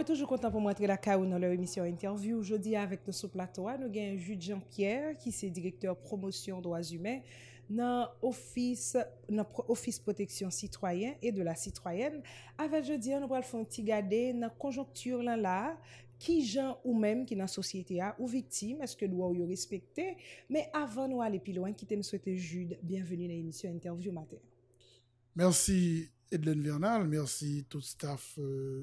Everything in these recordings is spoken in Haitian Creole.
Mwen toujou kontan pou mwen tre la ka ou nan lèr emisyon interview. Jodi a avèk nou sou plato a, nou gen jude Jean-Pierre, ki se direktor promosyon doaz humè, nan ofis protection sitroyen e de la sitroyen. Avè jodi a, nou wèl foun ti gade nan konjonktur lan la, ki jan ou mèm ki nan sosyete a ou vitim, eske nou wèl yon respekte. Mè avè nou a lè pilouan ki te m souete jude, bienveni nan emisyon interview, Maté. Mersi, Edlen Vernal, mersi tout staff emisyon. Euh,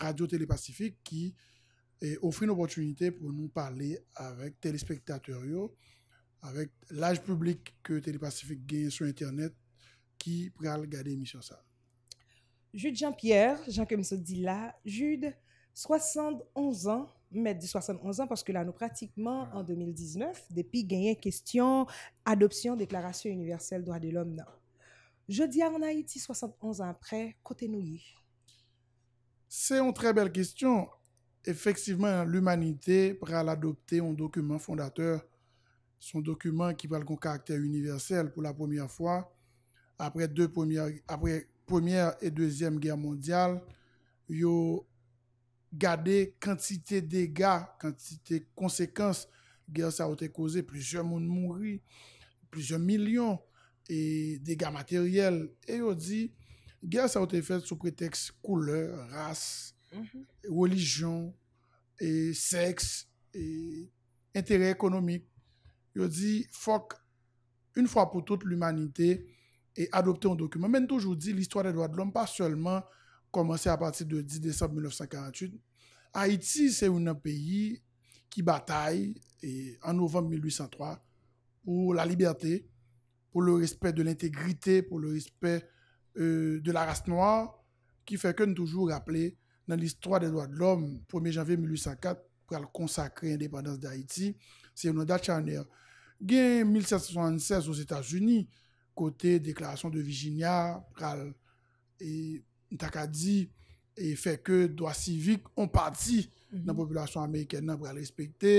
Radio Télé Pacifique qui offre une opportunité pour nous parler avec téléspectateurs, avec l'âge public que Télé Pacifique gagne sur Internet qui pral regarder l'émission ça. Jude Jean-Pierre, Jean comme se dit là, Jude, 71 ans, mais dit 71 ans parce que là nous pratiquement en 2019, depuis gagné question adoption déclaration universelle droit de l'homme. non. Jeudi, en Haïti 71 ans après, côté nous. Se yon tre bel kestyon, efeksyvman l'umanite pral adopte yon dokumen fondateur, son dokumen ki pal kon karakter universel pou la premier fwa, apre premier et deuxième guerre mondial, yon gade kantite dega, kantite konsekans, guerre sa wote koze, plijon moun moun ri, plijon milyon, e dega materiel, e yon di, Guerre, ça a été fait sous prétexte couleur, race, mhm. religion, et sexe économique. intérêt économique Je fois une une pour toute l'humanité, un et adopter un je vous toujours l'histoire des droits de l'homme, pas seulement commencé à partir du 10 décembre 1948. Haïti, c'est un pays qui bataille en novembre 1803 pour la liberté, pour le respect de l'intégrité, pour le respect Euh, de la rast noa ki feke n toujou rappele nan listroi de doa de lom, 1 janve 1804, pral konsakre indepandans da Haiti, se yon an da chaner. Gen 1776, os Etats-Unis, kote deklarasyon de Virginia, pral n takadzi, e feke doa sivik, on pati nan mm-hmm. populasyon Ameriken nan pral respekte,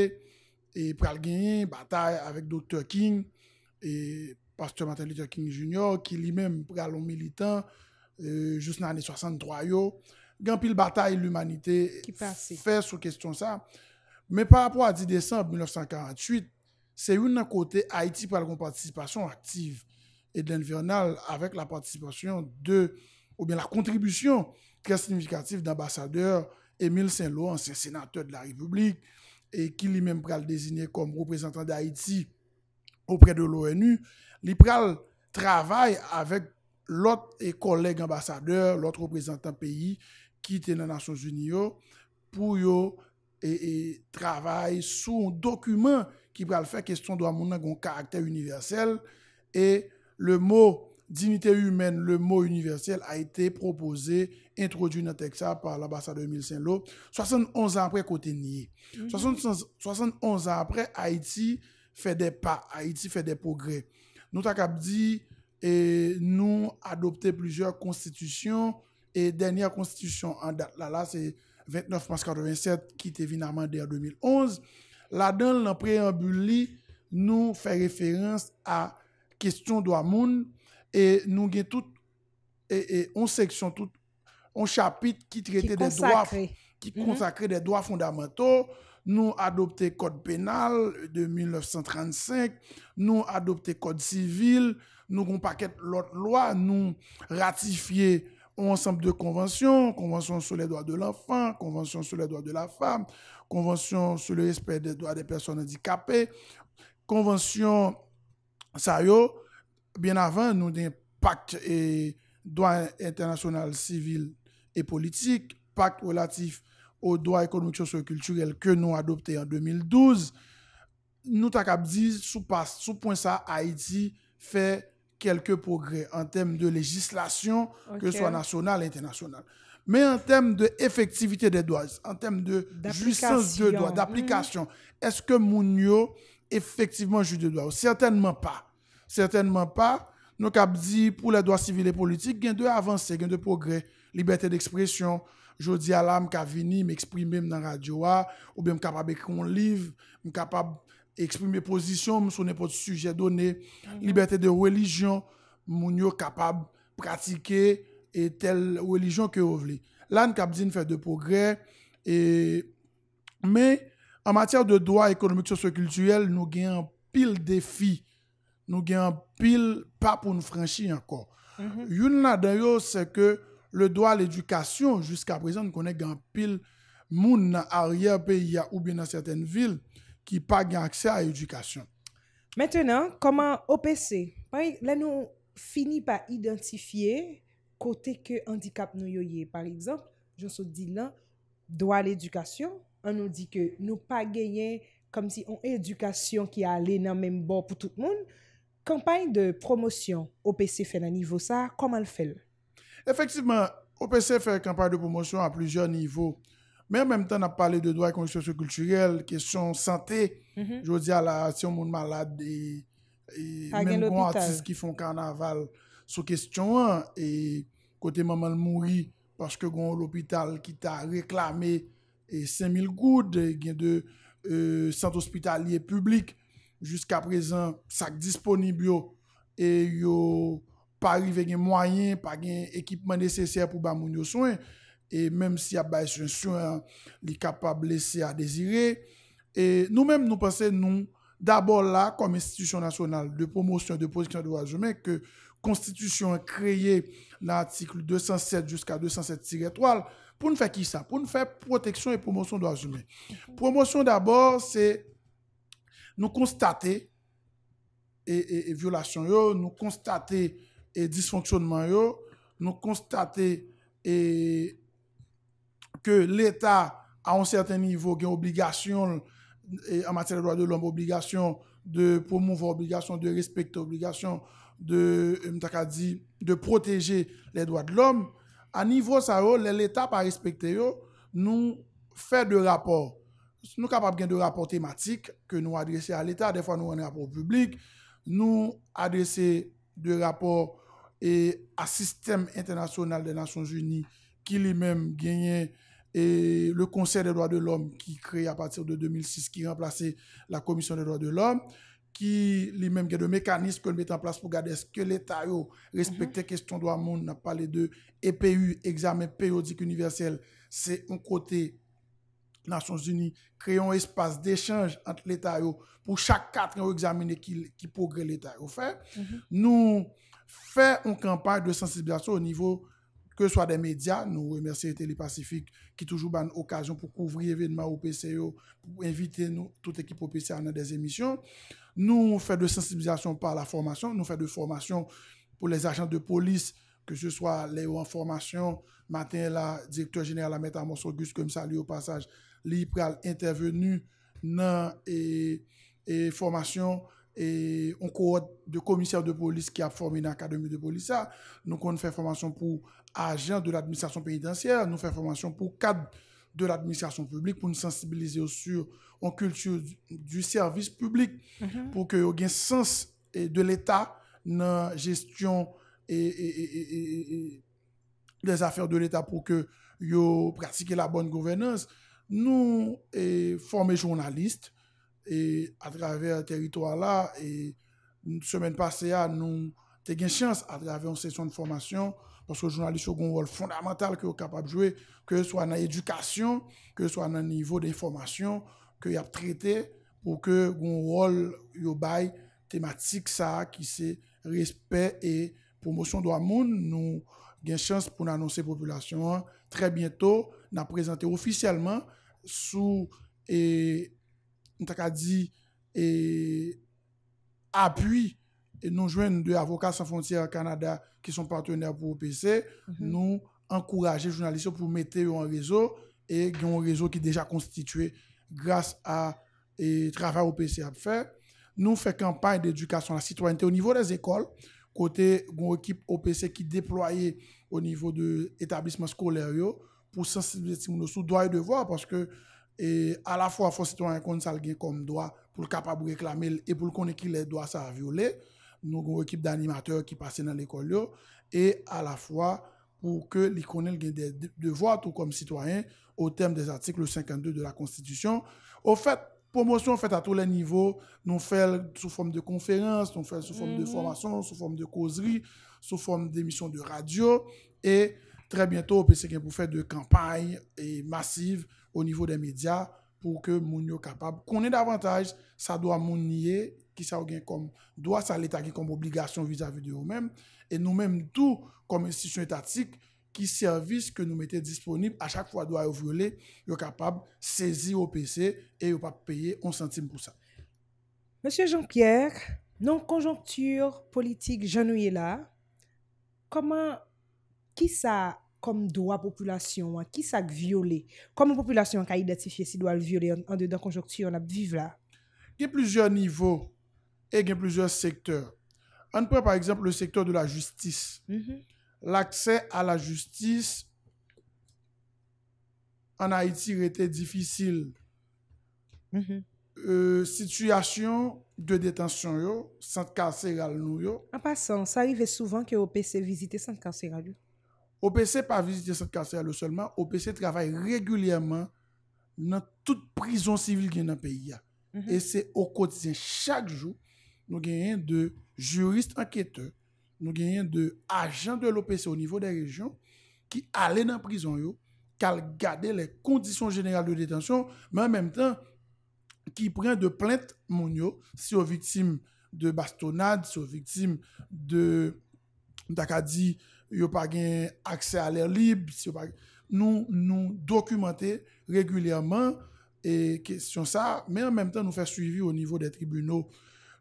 e pral genye batay avik do Turkin, e pral genye batay avik do Turkin, pasteur Martin Luther King Jr., lui-même même un militant, euh, juste 63 yo, gampil bataille l'humanité qui sous sur question ça, mais par rapport à 10 décembre 1948, c'est une côté Haïti par la participation active et de l'invernal avec la participation de, ou bien la contribution très significative d'ambassadeur Émile Saint-Laurent, ancien sénateur de la République, et qui lui-même pral désigné comme représentant d'Haïti auprès de l'ONU, Li pral travay avèk lòt e koleg ambasadeur, lòt reprezentant peyi ki te nan Nasyon Zuniyo pou yo e, e travay sou dokumen ki pral fè kèstyon do amounan goun karakter universel e le mò dignité humène, le mò universel a ite proposé, introduit nan Texas par l'ambasadeur Milsen Lowe 71 an apre kote nye, 71 an apre Haïti fè depa, Haïti fè depo grè Nou tak ap di nou adopte plujer konstitisyon e denye konstitisyon an dat la la se 29 mars 87 ki te vin amande ya 2011. La dan l an preambuli nou fe referans a kestyon do amoun e nou gen tout e on seksyon tout on chapit ki konsakre de doa fondamento nous adopté code pénal de 1935, nous adopté code civil, nous avons paquet l'autre loi, nous ratifié un ensemble de conventions, convention sur les droits de l'enfant, convention sur les droits de la femme, convention sur le respect des droits des personnes handicapées, convention ça bien avant nous avons pacte et droits international civil et politique, pacte relatif ou doa ekonomik-sosyo-kulturel ke nou adopte en 2012, nou tak ap di, sou pwen sa Haiti fe kelke progre an tem de legislasyon ke sou anasyonal, antenasyonal. Me an tem de efektivite de doaz, an tem de jouissance de doaz, d'aplikasyon, eske moun yo efektiveman jou de doaz? Sertenman pa. Nou kap di pou la doaz sivil et politik, gen de avanse, gen de progre, liberté d'expression, je dis à l'âme qu'à venir m'exprimer dans la radio ou bien capable d'écrire un livre, capable exprimer position sur n'importe sujet donné, mhm. liberté de religion, mon capable pratiquer et telle religion que vous voulez. Là, nous fait de progrès. Et... Mais en matière de droit économique, socio-culturel, nous avons pile défi. Nous avons pile pas pour nous franchir encore. Mm Une c'est que Le doa l'edukasyon, jiska prezant, konen gen pil moun nan aryer pe ya oube nan sèten vil ki pa gen aksè a edukasyon. Mètenan, koman OPC, la nou fini pa identifiye kote ke andikap nou yoye. Par exemple, jonsou di lan, doa l'edukasyon, an nou di ke nou pa genyen kom si on edukasyon ki a lè nan menm bon pou tout moun. Kampany de promosyon OPC fè nan nivou sa, koman l fè lè? Efektivman, OPSF fè kampanj de pwomochon a plizyon nivou. Men mèm tan ap pale de doa konjistosyo kulturel, kesyon sante, mm-hmm. jow di ala si yon moun malade e men moun artist ki fon karnaval. Sou kesyon an, e kote maman moun moui paske goun l'opital ki ta reklamè e 5.000 goud gen de sant euh, ospitalye publik. Jusk aprezen sak disponibyo e yon pa rive gen mwayen, pa gen ekipman nesesye pou ba moun yo souen, e mèm si a bèche souen li kapab lese a dezire. E nou mèm nou pense nou d'abord la, kom institisyon nasyonal de promosyon, de proteksyon do wazoumen, ke konstitusyon kreye nan atikl 207 jusqu'a 207 tiretwal, pou nou fè ki sa? Pou nou fè proteksyon e promosyon do wazoumen? Promosyon d'abord, se nou konstate e violasyon yo, nou konstate e disfonksyonman yo, nou konstate ke l'Etat an certain nivou gen obligasyon an materi doa de l'om, obligasyon de promouvo, obligasyon de respekte, obligasyon de protege le doa de l'om, an nivou sa yo, l'Etat pa respekte yo, nou fe de rapor, nou kapap gen de rapor tematik ke nou adrese a l'Etat, defa nou an rapor publik, nou adrese de rapor et à système international des Nations Unies qui lui-même gagnait et le Conseil des droits de l'homme qui crée à partir de 2006 qui remplaçait la Commission des droits de l'homme qui lui-même gagne mécanisme mécanismes qu'on met en place pour garder ce que l'État respecte les mm de droit monde. n'a pas parlé de EPU, examen périodique universel. C'est un côté Nations Unies, créons un espace d'échange entre l'État pour chaque quatre examiner qui, qui progrès l'État fait. Mhm. Nous, Fè an kampaj de sensibilizasyon o nivou ke swa de medya, nou remersye Telepacifik ki toujou ban okajon pou kouvri evènman ou PCO, pou evite nou tout ekipo PCO nan des emisyon. Nou fè de sensibilizasyon pa la formasyon, nou fè de formasyon pou les ajan de polis, ke sou swa le ou an formasyon, matin la direktor genère la Meta Mons Auguste, kom sa li ou pasaj, li pral intervenu nan e formasyon e on kouwote de komisyèr de polis ki a formé nan akademi de polisa nou kon nou fè formasyon pou ajan de l'administrasyon peydansyèr nou fè formasyon pou kad de l'administrasyon publik pou nou sensibilize ou sur ou kültyou du servis publik mm-hmm. pou ke yon gen sens de l'Etat nan gestyon e des afer de l'Etat pou ke yon pratike la bonne gouvernance, nou formé jounaliste e a drave teritwa la e nou semen pase ya nou te gen chans a drave an sesyon de formasyon paske jounalist yo goun rol fondamental ke yo kapab jwe ke so an an edukasyon ke so an an nivou de formasyon ke yo ap trete pou ke goun rol yo bay tematik sa ki se respet e promosyon do amoun nou gen chans pou nan anonse populasyon an, tre bieto nan prezante ofisyelman sou e nou tak a di, e, apuy, e, nou jwen nou de Avokat San Frontier Kanada ki son patrèner pou OPC, mhm. nou ankouraje jounalisyon pou mette yo an rezo, ki e an rezo ki deja konstituye grase a travè OPC ap fè. Nou fè kampanj de edukasyon la sitwantè o nivou des ekol, kote goun rekip OPC ki deploye o nivou de etablisman skolèryo pou sensibilite mounosou doye devò, paske E a la fwa fwa sitwanyen kon sal gen kom doa pou l kapabou gek lame l e pou l kon ekil l doa sa viole. Nou goun ekip danimateur ki pase nan l ekol yo. E a la fwa pou ke li konel gen devote ou kom sitwanyen ou tem des atik le 52 de la konstitisyon. Ou fet, pwomosyon ou fet a tou le nivou nou fel sou form de konferans, nou fel sou form de mm-hmm. formasyon, sou form de kozri, sou form de emisyon de radyo. E tre bientou ou pe se gen pou fet de kampany e masiv. au niveau des médias pour que yo capable qu'on ait davantage, ça doit Mounier qui ça gagne comme doit ça l'État comme obligation vis-à-vis de eux-mêmes et nous-mêmes tout comme institution étatique qui service que nous mettons disponible à chaque fois doit violer, est capable saisir au PC et ne pas payer un centime pour ça. Monsieur Jean-Pierre, non conjoncture politique genouillée là, comment qui ça kom do a populasyon an, ki sak viole? Koman populasyon an ka identifye si do al viole an de dan konjokti yon ap vive la? Gen plouzyon nivou, e gen plouzyon sektor. An pouè par eksemp le sektor de la justis. Mm-hmm. L'akse a la justis an Haiti rete difisil. Mm-hmm. Euh, Sityasyon de detansyon yo, san kasey al nou yo. An pasan, sa rive souvan ki yo pe se vizite san kasey al nou yo? OPC pa vizite sa kase alo solman, OPC travay regulyaman nan tout prizon sivil gen nan peyi ya. Mhm. E se okotize chak jou, nou genyen de jurist ankyete, nou genyen de ajan de l'OPC ou nivou de rejyon, ki ale nan prizon yo, kal gade le kondisyon general de detensyon, men an menm tan, ki pren de plente moun yo, se o viktim de bastonade, se o viktim de takadi yo pa gen akse aler lib, si yo pa gen... Nou, nou dokumente regulyaman, e kesyon sa, men an menm tan nou fe suivi ou nivou de tribunou.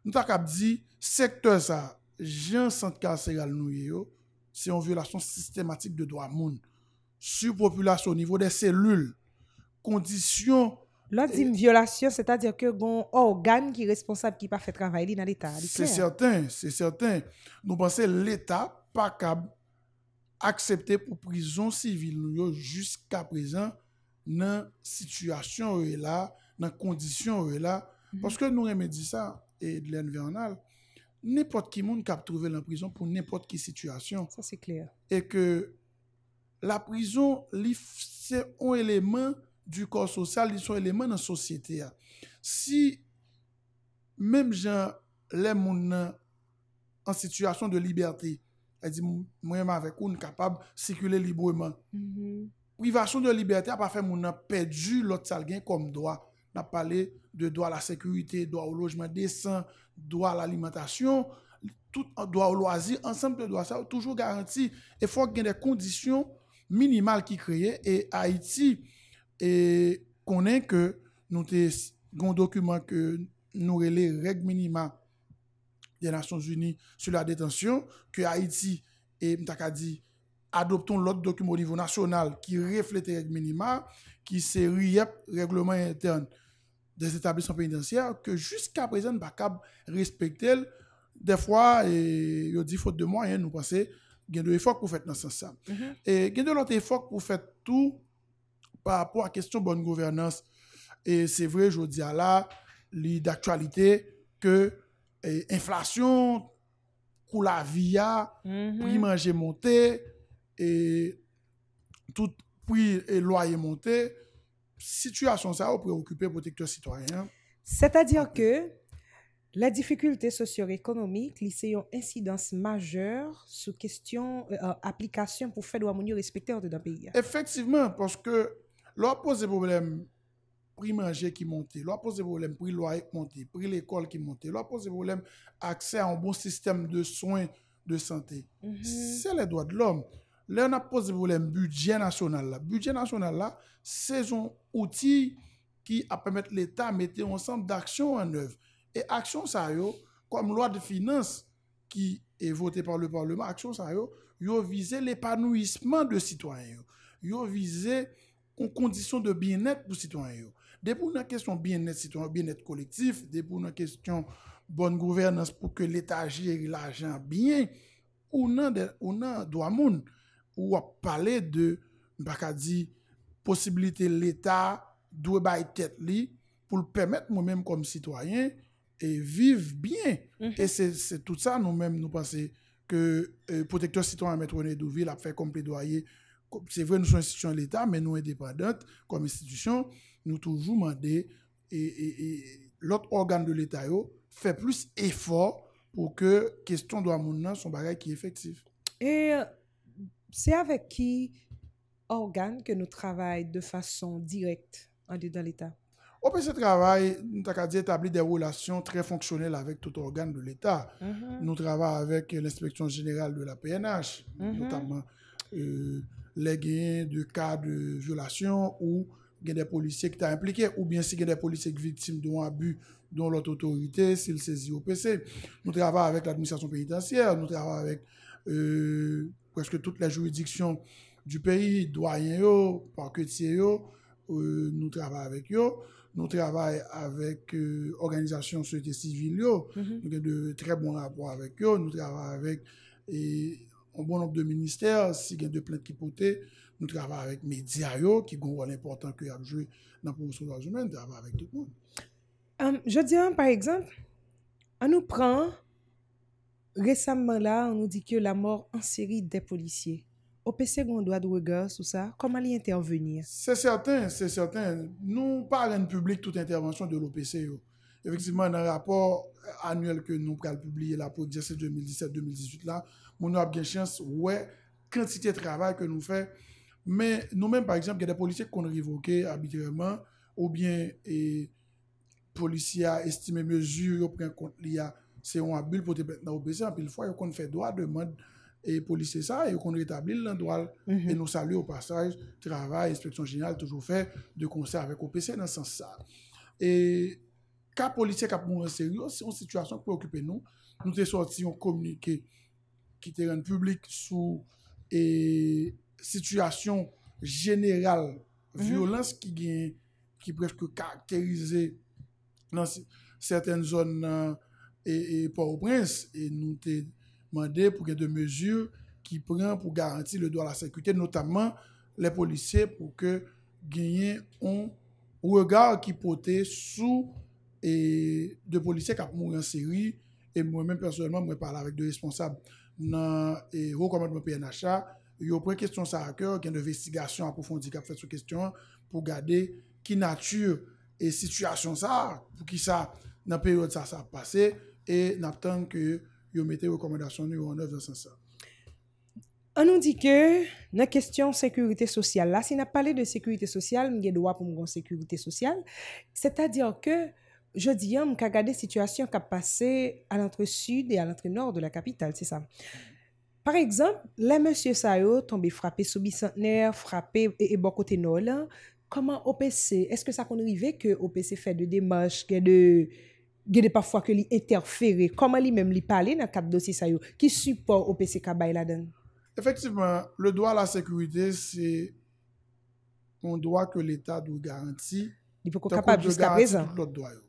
Nou ta kap di, sekte sa, gen sant kase gal nou ye yo, se yon vyolasyon sistematik de doa moun. Supopulasyon, nivou de selul, kondisyon... Lò di m vyolasyon, se ta dje ke gon organ ki responsab ki pa fe travay li nan l'Etat. Se sèrten, se sèrten. Nou panse l'Etat pa kap... aksepte pou prizon sivil nou yo jiska prizon nan sitwasyon ou e la, nan kondisyon ou e la. Pwoske nou remedi sa, edlen Véronal, nepot ki moun kap trove lan prizon pou nepot ki sitwasyon. Sa se kler. E ke la prizon, li se ou elemen du kor sosyal, li se ou elemen nan sosyete ya. Si, mem jan, le moun nan an sitwasyon de liberte, E di mwenye mwen vekoun kapab sikule libreman. Ouivasyon mm-hmm. de liberté apafè moun nan pedju lot salgen kom doa. Nan pale de doa la sekurite, doa ou lojman desan, doa al alimentasyon, doa ou loazi, ansample doa sa, ou toujou garanti. E fwa gen de kondisyon minimal ki kreye. E Haiti konen ke nou te gon dokumen ke nou rele reg minima des Nations Unies sur la détention, que Haïti, et dit, adoptons l'autre document au niveau national qui reflète les règles minima, qui c'est les règlement interne des établissements pénitentiaires, que jusqu'à présent, pas bah, capable respecter. Des fois, et a dit faute de moyens, nous pensons qu'il y a de l'effort pour faire dans ce sens. Mm-hmm. Et il y a de l'autre effort pour faire tout par rapport à la question de bonne gouvernance. Et c'est vrai, je dis à là, d'actualité, que E, inflasyon, kou la viya, mhm. pou yi manje monte, e, tout pou yi e, loye monte, situasyon sa ou pou yi okupe potektor sitwaryen. Se ta diyo ke, la difikulte sosyo-ekonomik li se yon insidans majeur sou kestyon euh, euh, aplikasyon pou fe do amounyo respekte orde da peyi. Efectiveman, poske lor pose probleme. pri menje ki monte, lò apose volèm pri lòy monte, pri l'ekol ki monte, lò apose volèm aksè an bon sistem de soin de sante. Mhm. Se lè doa d'lòm, lè an apose volèm budjè nasyonal la. Budjè nasyonal la, se zon outi ki apemèt l'Etat mette ansan d'aksyon an nèv. E aksyon sa yo, kom lòa de finans ki e votè par le pavlèman, aksyon sa yo, yo vize l'épanouisman de sitwanyo. Yo vize kon kondisyon de binèt pou sitwanyo. De pou nan kesyon bien net sitwa, bien net kolektif, de pou nan kesyon bon gouverness pou ke l'Etat gire l'ajan bien, ou nan do amoun ou ap pale de, mbak e mm-hmm. euh, a di, posibilite l'Etat dwe bay tet li pou l'pemet mwen menm kom sitwayen e viv bien. E se tout sa nou menm nou pase ke protektor sitwa mwen mwen edo vil ap fe kom pedwaye, se vwe nou sou institwyon l'Etat, men nou e depadant kom institwyon, nou toujou mande e lot organ de l'Etat yo fe plus efor pou ke keston do amoun nan son bagay ki efektif. E se ave ki organ ke nou travay de fason direkte an di dan l'Etat? Ou pe se travay, nou tak a di etabli de roulasyon tre fonksyonel avek tout organ de l'Etat. Mm-hmm. Nou travay avek l'inspeksyon general de la PNH mm-hmm. notaman euh, le gen de ka de joulasyon ou gen de polisye ki ta implike, ou bien si gen de polisye ki vitime don abu don lot otorite, sil sezi OPC. Nou travay avèk l'administrasyon peritansyè, nou travay avèk preske tout la jouridiksyon du peyi, doayen yo, parketye yo, nou travay avèk yo, nou travay avèk organizasyon sote sivil yo, nou gen de tre bon apò avèk yo, nou travay avèk en bon lop de ministèr, si gen de plète ki pote, nou travè avèk medya yo, ki goun wè l'important kè yon jou nan poun sou lòjoumen, travè avèk tout moun. Je diran, par exemple, an nou pran, resamman la, an nou di kè la mor anseri de policier. OPC goun dwa dwe gòs ou sa, kom alè intervenir? Se certain, se certain. Nou, pa alèn publik tout intervensyon de l'OPC yo. Efektivman, an rapor anuel ke nou pral publie la pou 17-2017-2018 la, moun nou ap gen chans, wè, kantite travèk ke nou fè, Men nou men, par exemple, gen de polisye kon revoke abitreman ou bien polisye a estime mezur ou pren kont li a seyon abil pou te bet nan OPC, anpil fwa yo kon fè doa deman polisye sa yo kon retabli lan doal en nou salu ou pasaj, travay, inspeksyon jenal toujou fè de konser avèk OPC nan sans sa. E ka polisye ka pou mwen seryo, si yon situasyon pou okupe nou, nou te sorti yon komunike ki teren publik sou e SITUASYON GENERAL mhm. VYOLANS KI GENYE KI PREFKE KARAKTERIZE NAN SERTEN ZONAN E, e POR O PRENS E NOU TE MANDE POU GE DE MEZUR KI PREN POU GARANTI LE DOA LA SEKRITE NOTAMMAN LE POLISYE POU KE GENYE ON REGARD KI POTE SOU E DE POLISYE KAP MOU RANSERI E MO MEN PERSONALMAN MWEN PALAVEK DE RESPONSABLE NAN E ROKOMET MO PNHA. yo prekestyon sa akè, gen devestigasyon apofondi kap fet sou kestyon pou gade ki natyur e sityasyon sa pou ki sa nan peryode sa sa ap pase e nap tang ke yo metè rekomendasyon yo an evan san sa. An nou di ke nan kestyon sekurite sosyal la, se nan pale de sekurite sosyal, mge dwa pou mwen sekurite sosyal, se ta di an ke, je di an mkagade sityasyon kap pase al antre sud e al antre nord de la kapital, se sa? Par ekzamp, bon la monsye sayo tombe frape soubisantner, frape e ebo kote nola, koman OPC, eske sa kon rive ke OPC fè de demanj, gen de pafwa ke li eterferè, koman li mèm li pale nan kap dosye sayo, ki support OPC kabay la den? Efektivman, le doa la sekuride, se kon doa ke l'Etat dou garanti, te kon dou garanti tout lot doa yo.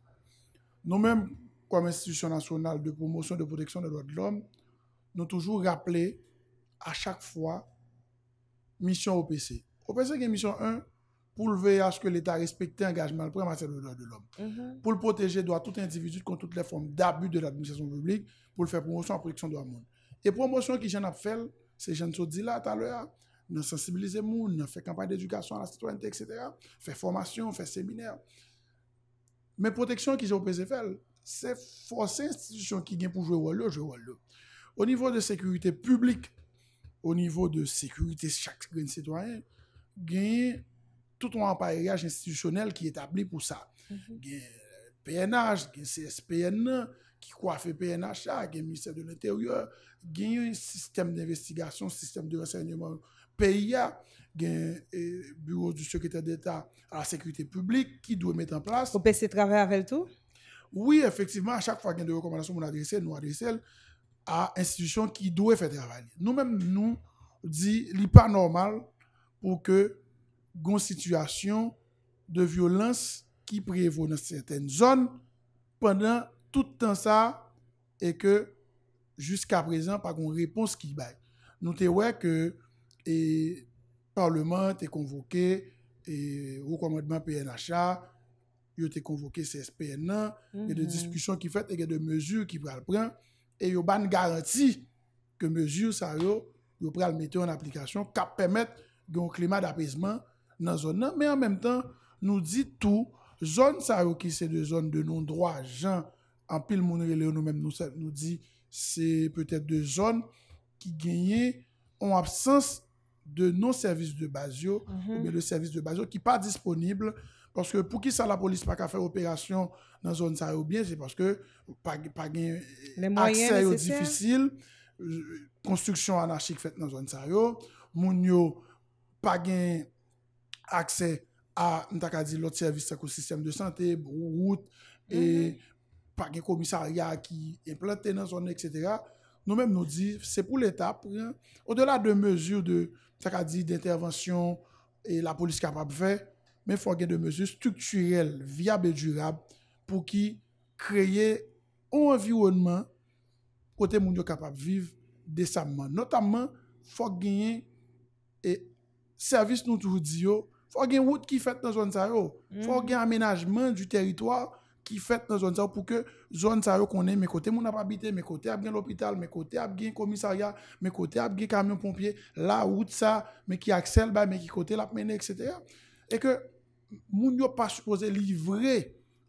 Non mèm kwa mèm institisyon nasyonal de promosyon de proteksyon de doa de l'ombe, nou toujou rappele a chak fwa misyon OPC. OPC gen misyon 1, pou l'veyache ke l'Etat respekte engajman premasyon de l'ordre de l'homme. Mhm. Pou l'proteje do a tout individu kon tout l'eforme d'abut de l'administrasyon publik pou l'fe promosyon a proteksyon do a moun. E promosyon ki jen ap fel, se jen sou di la talwe a, nan sensibilize moun, nan fe kampany d'edukasyon a la citoyente, etc. Fe formasyon, fe seminer. Men proteksyon ki jen OPC fel, se fose institisyon ki gen pou jwe wole, jwe wole lò. O nivou de sekurite publik, o nivou de sekurite chak gen sitwanyen, gen tout an empayriyaj institwisyonel ki etabli pou sa. Mm-hmm. Gen euh, PNH, gen CSPN, ki kwa fe PNHA, gen Ministè de l'Intérieur, gen yon sistem de investigasyon, sistem de resenye mon PIA, gen Bureau du Secrétaire d'Etat a la sekurite publik ki dwe met en plas. Ou pe se travè avèl tou? Oui, efektiveman, chak fwa gen de rekomandasyon moun adresèl, nou adresèl, a institisyon ki dwe fè travèl. Nou mèm nou di li pa normal pou ke goun situasyon de violans ki prevou nan sèten zon pandan toutan sa e ke jusqu'a prezant pa goun repons ki bèk. Nou te wè ke e parleman te konvoke e ou komadman PNHA yo te konvoke CSPN nan e de mm-hmm. diskusyon ki fète e gè de mèzure ki pral prèm E yo ban garanti ke me ju sa yo yo pral mette yon aplikasyon kap pemet yon klima d'apizman nan zon nan. Men an menm tan nou di tou, zon sa yo ki se de zon de non-dwa jan, an pil moun re leon nou menm nou di se peut-et de zon ki genye an absans de non-servis de bazio, mhm. ou men le servis de bazio ki pa disponible, Paske pou ki sa la polis pa ka fè operasyon nan zon sa yo bie, se paske pa gen akseyo difisil, konstruksyon anachik fèt nan zon sa yo, moun yo pa gen akse a, nou tak a di, lot servis sakou sistem de sante, brout, e mm-hmm. pa gen komisariya ki implantè nan zon, etc. Nou mèm nou di, se pou l'etap, ou de la de mèjou de tak a di, d'intervensyon la polis kapap fè, men fwa gen de mese strukturel, viable et durable, pou ki kreye ou environnement kote moun yo kapap viv desamman. Notamman, fwa gen servis nou tou diyo, fwa gen wout ki fet nan zon sa yo, fwa gen amenajman du teritwa ki fet nan zon sa yo pou ke zon sa yo konen, men kote moun ap abite, men kote ap gen l'opital, men kote ap gen komisarya, men kote ap gen kamyon pompye, la wout sa, men ki aksel, men ki kote lap mene, etc. E ke moun yo pa suppose livre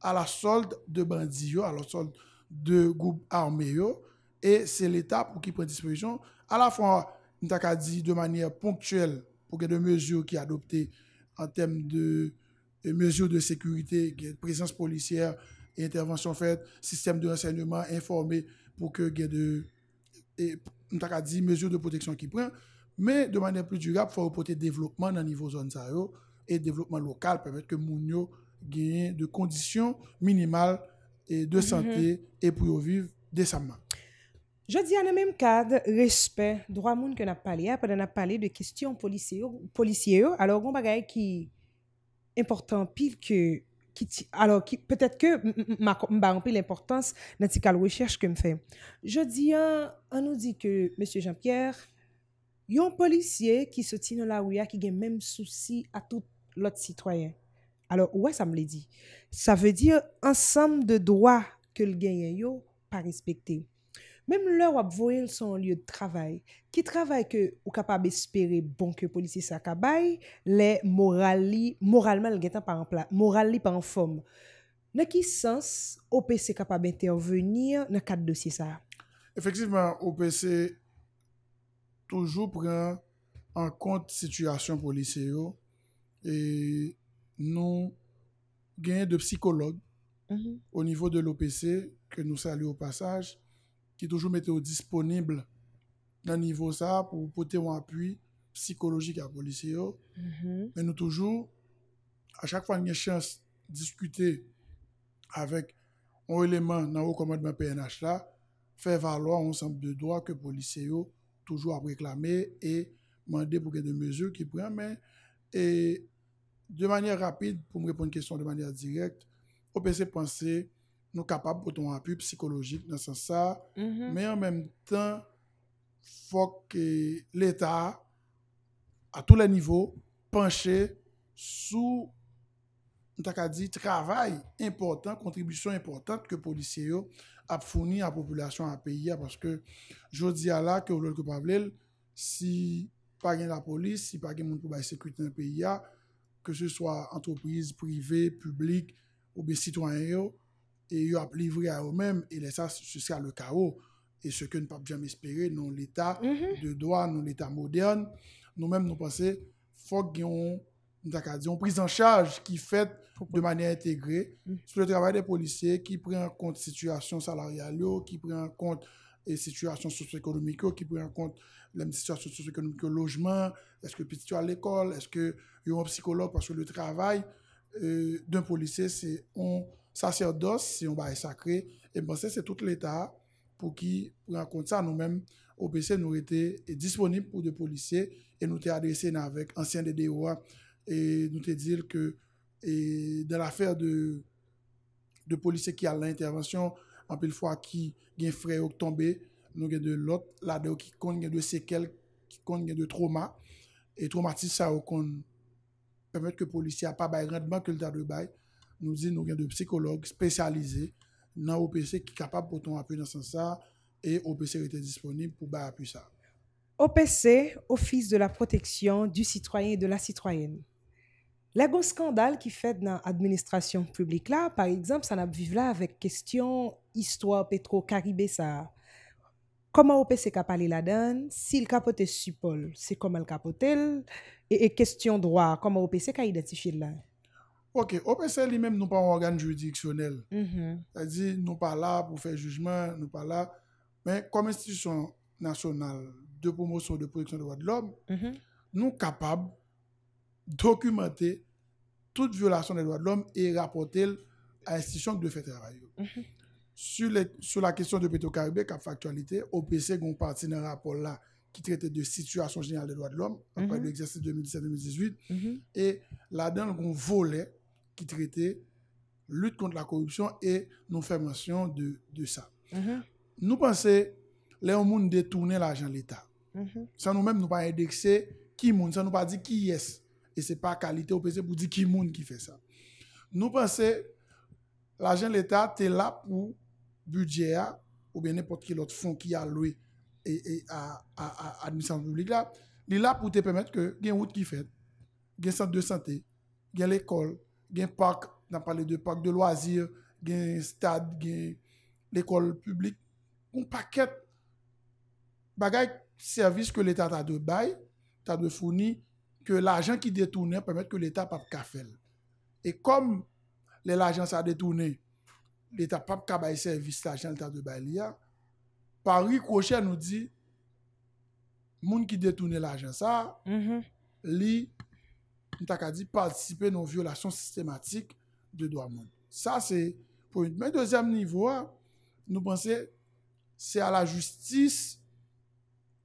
ala solde de bandi yo, ala solde de goup armé yo, e se l'Etat pou ki pren dispresyon, ala fwa, nta ka di, de manye ponktuel, pou gen de mezo ki adopte, an tem de mezo de sekurite, gen presens polisyè, intervensyon fèt, sistem de rensegnement informé, pou gen de, nta ka di, mezo de proteksyon ki pren, men de manye pli durap, fwa ou pote devlopman nan nivou zon zay yo, e devlopman lokal, pwemet ke moun yo genye de kondisyon minimal e de mhm. santé e pou yo viv desanman. Je di an an menm kad, respet drwa moun ke nap pale a, pwede nap pale de kistyon polisye yo, alor mba gaye ki important pil ke, alor ki, petet ke mba an pil l'importans nan tikal wechersh ke mfe. Je di an, an nou di ke, M. Jean-Pierre, yon polisye ki se ti nou la ou ya ki gen menm souci atout lot sitwoyen. Alors, wè sa m lè di. Sa vè di ansam de dwa ke l genyen yo pa rispekté. Mèm lè wap vwoyen son lye travay. Ki travay ke w kapab espere bon ke polisye sa kabay, lè moral li moralman l getan pa anpla. Moral li pa an fom. Nè ki sens OPC kapab entervenir nè kat dosye sa? Efektsivman, OPC toujou prè an kont situasyon polisye yo E nou genye de psikolog ou mhm. nivou de l'OPC ke nou sali ou pasaj ki toujou mette ou disponible nan nivou sa pou pote ou apuy psikologik a polisye yo mhm. men nou toujou a chak fwa nye chans diskute avèk ou eleman nan ou komadman PNH la fè valwa ou ansanp de doa ke polisye yo toujou ap reklamè e mandè pou kè de mèzou ki prèmè e de manye rapide pou mwen repon yon kesyon de manye direk, pou pe se pense nou kapap poton api psikologik nan san sa, men an menm tan fok l'Etat a tou la nivou panche sou nou tak a di, travay important, kontribusyon important ke policye yo ap founi a populasyon api ya, paske jodi a la ke ou lol ko pavlel si pagyen la polis, si pagyen moun koubay sekwit nan api ya, ke se swa antropriz, privé, publik, poube sitwany yo, e yo ap livri a yo mèm, e lè sa se sè le kao, e se ke nou pa pjèm espère, nou l'état mm-hmm. de doan, nou l'état moudèan, nou mèm nou pasè, fòk gyon d'akadion, priz an chaj ki fèt de manè integre, mm. sou le travèl de polisè, ki pren kont situasyon salaryal yo, ki pren kont situasyon sos-ekonomiko, ki pren kont lèm disityon sosyo-ekonomik yo lojman, eske piti yo a l'ekol, eske yon psikolog pa sou le travay e, d'un polisye, se on sa ser dos, se yon bae sakre, e mpense se tout l'Etat pou ki rankon sa nou men, OPC nou rete e, disponib pou de polisye e nou te adrese nan vek, ansyen de dewa, e nou te dire ke, e, de la fèr de polisye ki al la intervensyon, anpe l'fwa ki gen frey ok tombe, nous gen de lot la de ou ki kon gen de sekel, ki kon gen de trauma, e traumatis sa ou kon pemet ke polisi a pa bay rendman ke lta de bay, nou nous nou gen de psikolog spesyalize nan OPC ki kapab poton api nan san sa, e OPC rete disponib pou bay api sa. OPC, Office de la Protection du Citoyen et de la Citoyenne. Le gros scandale qui fait dans l'administration publique là, par exemple, ça ça pas avec là avec question histoire petro ça ça Koman OPC kap pale la dan, si l kapote supol, se koman l kapote l, e, e kestyon drwa, koman OPC ka identifye l la? Ok, OPC li menm nou pa an organ juridiksyonel, ta mm-hmm. di nou pa la pou fe jujman, nou pa la, men kom institisyon nasyonal de promosyon de proyeksyon de doa de l om, mm-hmm. nou kapab dokumante tout violasyon de doa de l om e rapote l a institisyon de fete rayon. sou la kestyon de Petro-Karibèk a faktualite, OPC goun partine rapol la ki trete de situasyon genyal de doa mhm. de l'om, mhm. et la den goun volè ki trete lout kont la korupsyon e nou fèmasyon de sa. Nou panse, le yon moun detourne l'ajen l'Etat. San nou mèm nou pa indekse ki moun, san nou pa di ki yes. E se pa kalite OPC pou di ki moun ki fè sa. Nou panse, l'ajen l'Etat te la pou Budye a, ou ben nepot ki lot fon ki alwe E a admisan publik la Li la pou te pemet ke gen wout ki fet Gen sant de sante, gen lekol Gen pak, nan pale de pak de loazir Gen stad, gen lekol publik Kon paket Bagay servis ke l'Etat a de bay Ta de founi Ke l'ajan ki detounen pemet ke l'Etat pap kafel E kom l'ajan sa detounen lè ta pap kabay se vistajen lè ta dè bay li ya, pari kouche nou di, moun ki detounen l'ajensa, mm-hmm. li, mwen ta ka di, patisipe nou violasyon sistematik de doa moun. Sa se, pou mèn deuxième nivou a, nou panse, se a la justis,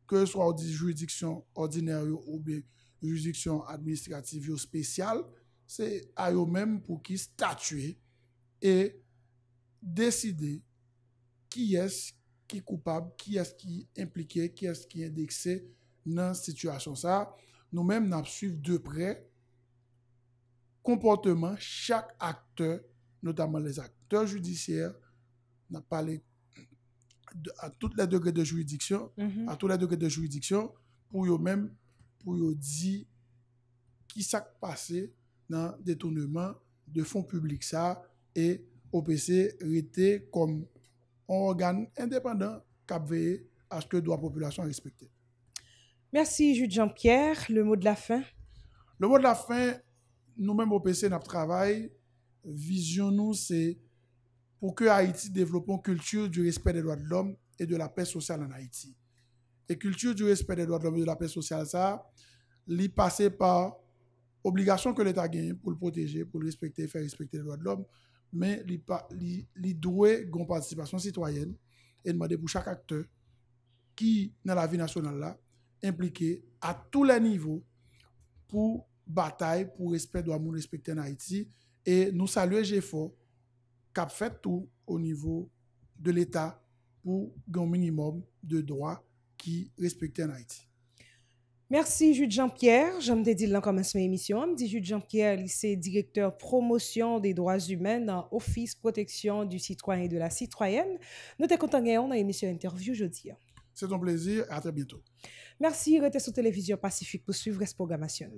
ke sou a ou di juridiksyon ordinèryo ou be juridiksyon administrativyo spesyal, se a yo mèm pou ki statuè, e, Deside ki es Ki koupab, ki es ki implike Ki es ki indekse Nan situasyon sa Nou menm nan ap suiv de pre Komporteman Chak akteur Notaman les akteur judisyer Nan pale A tout la degre de juridiksyon A tout la degre de juridiksyon Pou mm-hmm. yo menm pou yo di Ki sak pase Nan detournement De fon publik sa E OPC rete comme un organe indépendant à ce que la population respekte. Merci, Jude Jean-Pierre, le mot de la fin. Le mot de la fin, nous-mêmes, OPC notre travail, vizyon c'est pour que Haïti développe une culture du respect des droits de l'homme et de la paix sociale en Haïti. Et culture du respect des droits de l'homme et de la paix sociale, ça, il passer par obligation que l'État gagne pour le protéger, pour le respecter, faire respecter les droits de l'homme, men li dwe gwen patisipasyon sitwayen en mwade pou chak akte ki nan la vi nasyonal la implike a tou la nivou pou batay pou respet do amoun respekten Haiti e nou salwe jifo kap fet tou o nivou de l'Etat pou gwen minimum de doa ki respekten Haiti Merci Jude Jean-Pierre. Je me me là comme à émission. Je dis Jude Jean-Pierre, lycée directeur promotion des droits humains dans Office protection du citoyen et de la citoyenne. Nous te contents dans l'émission interview jeudi. C'est un plaisir. À très bientôt. Merci. Restez sur Télévision Pacifique pour suivre cette programmation.